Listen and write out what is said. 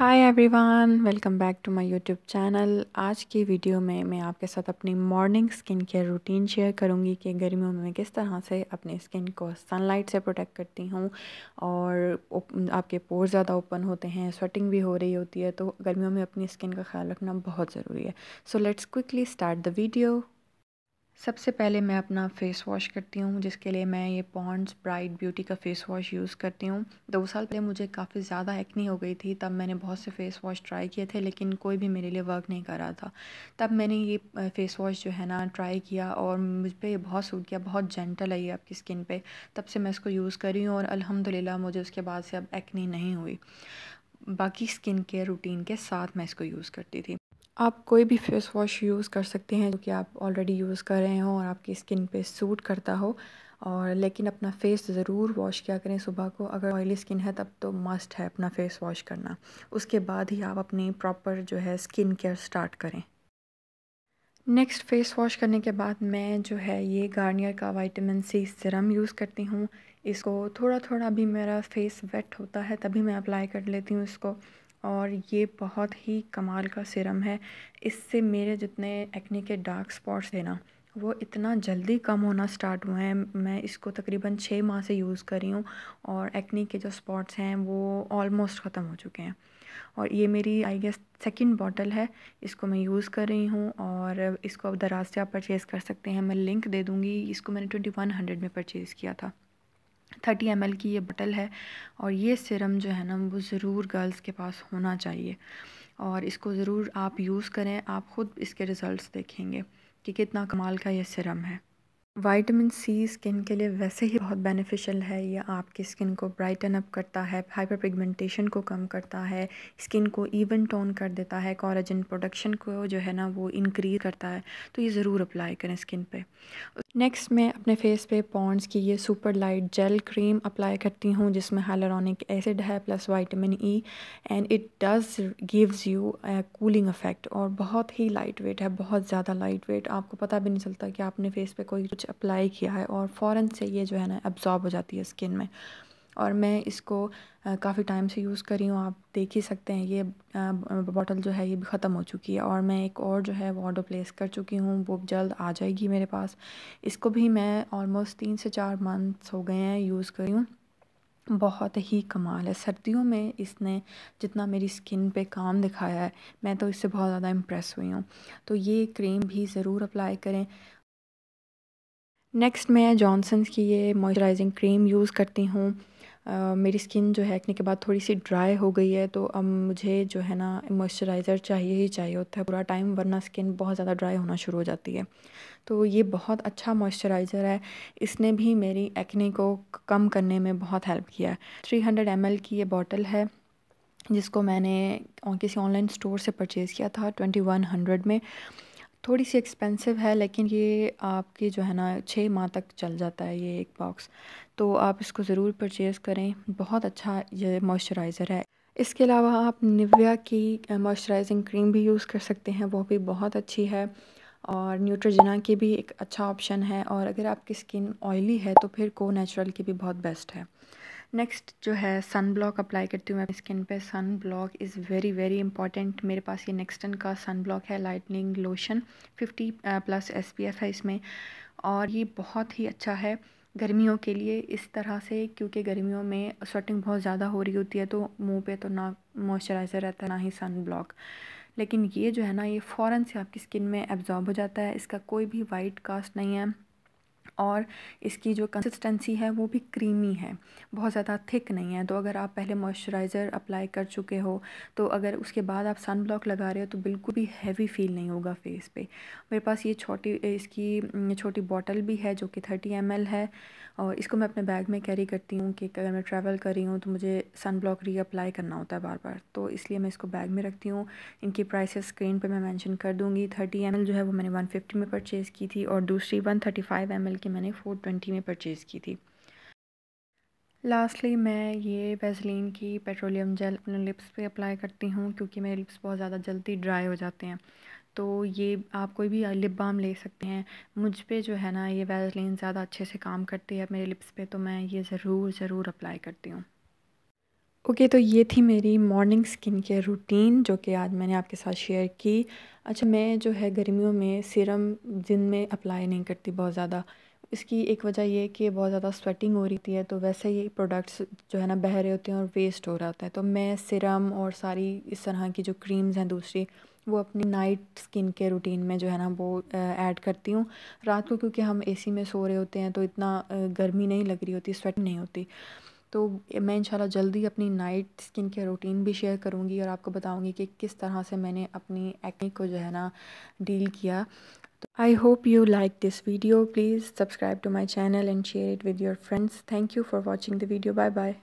Hi everyone welcome back to my YouTube channel आज की video में मैं आपके साथ अपनी morning skin care routine share करूंगी कि गर्मियों में मैं किस तरह से अपनी स्किन को सनलाइट से प्रोटेक्ट करती हूं और आपके पोर ज़्यादा ओपन होते हैं स्वेटिंग भी हो रही होती है तो गर्मियों में अपनी स्किन का ख्याल रखना बहुत ज़रूरी है so let's quickly start the video सबसे पहले मैं अपना फ़ेस वॉश करती हूँ जिसके लिए मैं ये पॉन्ड्स ब्राइट ब्यूटी का फ़ेस वॉश यूज़ करती हूँ दो साल पहले मुझे काफ़ी ज़्यादा एक्नी हो गई थी तब मैंने बहुत से फ़ेस वॉश ट्राई किए थे लेकिन कोई भी मेरे लिए वर्क नहीं कर रहा था तब मैंने ये फ़ेस वॉश जो है ना ट्राई किया और मुझ पर बहुत सूट किया बहुत जेंटल है ये आपकी स्किन पर तब से मैं इसको यूज़ करी हूँ और अलहमदिल्ला मुझे उसके बाद से अब एक्नी नहीं हुई बाकी स्किन केयर रूटीन के साथ मैं इसको यूज़ करती थी आप कोई भी फेस वॉश यूज़ कर सकते हैं जो कि आप ऑलरेडी यूज़ कर रहे हों और आपकी स्किन पे सूट करता हो और लेकिन अपना फेस ज़रूर वॉश किया करें सुबह को अगर ऑयली स्किन है तब तो मस्ट है अपना फेस वॉश करना उसके बाद ही आप अपनी प्रॉपर जो है स्किन केयर स्टार्ट करें नेक्स्ट फेस वॉश करने के बाद मैं जो है ये गार्नियर का वाइटामिन सी सिरम यूज़ करती हूँ इसको थोड़ा थोड़ा भी मेरा फेस वेट होता है तभी मैं अप्लाई कर लेती हूँ इसको और ये बहुत ही कमाल का सिरम है इससे मेरे जितने एक्ने के डार्क स्पॉट्स थे ना वो इतना जल्दी कम होना स्टार्ट हुए हैं मैं इसको तकरीबन छः माह से यूज़ कर रही हूँ और एक्ने के जो स्पॉट्स हैं वो ऑलमोस्ट ख़त्म हो चुके हैं और ये मेरी आई गेस सेकेंड बॉटल है इसको मैं यूज़ कर रही हूँ और इसको अब दराज से आप परचेज़ कर सकते हैं मैं लिंक दे दूँगी इसको मैंने ट्वेंटी वन हंड्रेड में परचेज़ किया था थर्टी एम की ये बटल है और ये सिरम जो है ना वो ज़रूर गर्ल्स के पास होना चाहिए और इसको ज़रूर आप यूज़ करें आप ख़ुद इसके रिज़ल्ट देखेंगे कि कितना कमाल का ये सिरम है वाइटमिन सी स्किन के लिए वैसे ही बहुत बेनिफिशियल है यह आपकी स्किन को ब्राइटन अप करता है हाइपर पिगमेंटेशन को कम करता है स्किन को इवन टोन कर देता है कॉलेजन प्रोडक्शन को जो है ना वो इंक्रीज करता है तो ये ज़रूर अप्लाई करें स्किन पे नेक्स्ट मैं अपने फेस पे पॉन्ड्स की ये super light gel cream apply करती हूँ जिसमें हाइलरोनिक एसिड है plus vitamin E and it does gives you cooling effect और बहुत ही लाइट वेट है बहुत ज़्यादा लाइट वेट आपको पता भी नहीं चलता कि आपने फेस पे कोई कुछ अप्लाई किया है और फ़ौरन से ये जो है ना एब्जॉर्ब हो जाती है स्किन में और मैं इसको काफ़ी टाइम से यूज़ कर रही हूँ आप देख ही सकते हैं ये बॉटल जो है ये भी ख़त्म हो चुकी है और मैं एक और जो है वो ऑर्डर प्लेस कर चुकी हूँ वो जल्द आ जाएगी मेरे पास इसको भी मैं ऑलमोस्ट तीन से चार मंथ्स हो गए हैं यूज़ करी हूँ बहुत ही कमाल है सर्दियों में इसने जितना मेरी स्किन पे काम दिखाया है मैं तो इससे बहुत ज़्यादा इम्प्रेस हुई हूँ तो ये क्रीम भी ज़रूर अप्लाई करें नेक्स्ट मैं जॉनसन्स की ये मॉइस्चराइजिंग क्रीम यूज़ करती हूँ मेरी स्किन जो है एक्ने के बाद थोड़ी सी ड्राई हो गई है तो अब मुझे जो है ना मॉइस्चराइज़र चाहिए ही चाहिए होता है पूरा टाइम वरना स्किन बहुत ज़्यादा ड्राई होना शुरू हो जाती है तो ये बहुत अच्छा मॉइस्चराइज़र है इसने भी मेरी एक्ने को कम करने में बहुत हेल्प किया है थ्री हंड्रेड एम एल की ये बॉटल है जिसको मैंने किसी ऑनलाइन स्टोर से परचेज़ किया था ट्वेंटी वन हंड्रेड में थोड़ी सी एक्सपेंसिव है लेकिन ये आपकी जो है ना छः माह तक चल जाता है ये एक बॉक्स तो आप इसको ज़रूर परचेज़ करें बहुत अच्छा ये मॉइस्चराइज़र है इसके अलावा आप निविया की मॉइस्चराइजिंग क्रीम भी यूज़ कर सकते हैं वो भी बहुत अच्छी है और न्यूट्रोजिना की भी एक अच्छा ऑप्शन है और अगर आपकी स्किन ऑयली है तो फिर को नेचुरल की भी बहुत बेस्ट है नेक्स्ट जो है सन ब्लॉक अप्लाई करती हूँ मैं स्किन पे sun block is very very important मेरे पास ये नेक्स्टन का सन ब्लॉक है lightening lotion fifty plus S है इसमें और ये बहुत ही अच्छा है गर्मियों के लिए इस तरह से क्योंकि गर्मियों में स्वेटिंग बहुत ज़्यादा हो रही होती है तो मुँह पे तो ना मॉइस्चराइज़र रहता है ना ही सन ब्लॉक लेकिन ये जो है ना ये फ़ौरन से आपकी स्किन में एब्जॉर्ब हो जाता है इसका कोई भी वाइट कास्ट नहीं है और इसकी जो कंसिस्टेंसी है वो भी क्रीमी है बहुत ज़्यादा थिक नहीं है तो अगर आप पहले मॉइस्चराइज़र अप्लाई कर चुके हो तो अगर उसके बाद आप सन ब्लॉक लगा रहे हो तो बिल्कुल भी हैवी फील नहीं होगा फेस पे मेरे पास ये छोटी इसकी छोटी बॉटल भी है जो कि थर्टी एम है और इसको मैं अपने बैग में कैरी करती हूँ कि अगर मैं ट्रैवल कर रही हूँ तो मुझे सन ब्लॉक रीअप्लाई करना होता है बार बार तो इसलिए मैं इसको बैग में रखती हूँ इनकी प्राइस स्क्रीन पर मैं मैंशन कर दूँगी थर्टी एम जो है वो मैंने वन में परचेज़ की थी और दूसरी वन थर्टी फाइव बल्कि मैंने फ़ोर ट्वेंटी में परचेज़ की थी लास्टली मैं ये वेजलिन की पेट्रोलियम जेल अपने लिप्स पे अप्लाई करती हूँ क्योंकि मेरे लिप्स बहुत ज़्यादा जल्दी ड्राई हो जाते हैं तो ये आप कोई भी लिप बाम ले सकते हैं मुझ पर जो है ना ये वेजलिन ज़्यादा अच्छे से काम करती है मेरे लिप्स पर तो मैं ये ज़रूर ज़रूर अप्लाई करती हूँ ओके okay, तो ये थी मेरी मॉर्निंग स्किन केयर रूटीन जो कि आज मैंने आपके साथ शेयर की अच्छा मैं जो है गर्मियों में सिरम दिन में अप्लाई नहीं करती बहुत ज़्यादा इसकी एक वजह ये कि बहुत ज़्यादा स्वेटिंग हो रही है तो वैसे ही प्रोडक्ट्स जो है ना बह रहे होते हैं और वेस्ट हो रहा होता है तो मैं सिरम और सारी इस तरह की जो क्रीम्स हैं दूसरी वो अपनी नाइट स्किन के रूटीन में जो है ना वो ऐड करती हूँ रात को क्योंकि हम एसी में सो रहे होते हैं तो इतना गर्मी नहीं लग रही होती स्वेट नहीं होती तो मैं इंशाल्लाह जल्दी अपनी नाइट स्किन केयर रूटीन भी शेयर करूँगी और आपको बताऊँगी कि किस तरह से मैंने अपनी एक्ने को जो है ना डील किया I hope you like this video. Please subscribe to my channel and share it with your friends. Thank you for watching the video. Bye bye.